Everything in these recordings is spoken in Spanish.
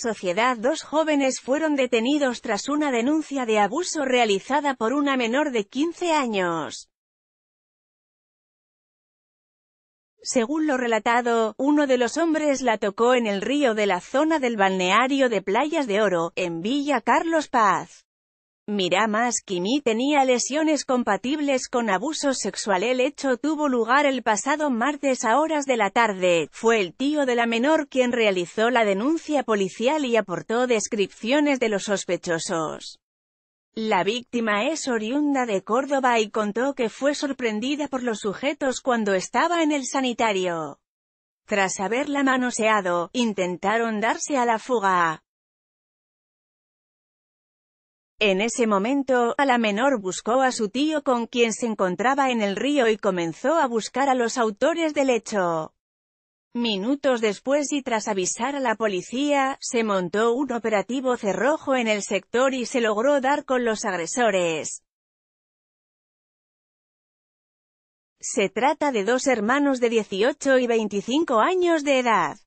Sociedad dos jóvenes fueron detenidos tras una denuncia de abuso realizada por una menor de 15 años. Según lo relatado, uno de los hombres la tocó en el río de la zona del balneario de Playas de Oro, en Villa Carlos Paz más, Kimi tenía lesiones compatibles con abuso sexual. El hecho tuvo lugar el pasado martes a horas de la tarde. Fue el tío de la menor quien realizó la denuncia policial y aportó descripciones de los sospechosos. La víctima es oriunda de Córdoba y contó que fue sorprendida por los sujetos cuando estaba en el sanitario. Tras haberla manoseado, intentaron darse a la fuga. En ese momento, a la menor buscó a su tío con quien se encontraba en el río y comenzó a buscar a los autores del hecho. Minutos después y tras avisar a la policía, se montó un operativo cerrojo en el sector y se logró dar con los agresores. Se trata de dos hermanos de 18 y 25 años de edad.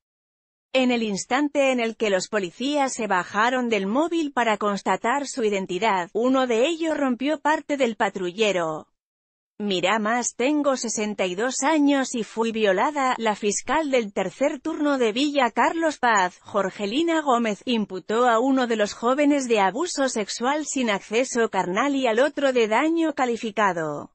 En el instante en el que los policías se bajaron del móvil para constatar su identidad, uno de ellos rompió parte del patrullero. Mira más, tengo 62 años y fui violada, la fiscal del tercer turno de Villa Carlos Paz, Jorgelina Gómez, imputó a uno de los jóvenes de abuso sexual sin acceso carnal y al otro de daño calificado.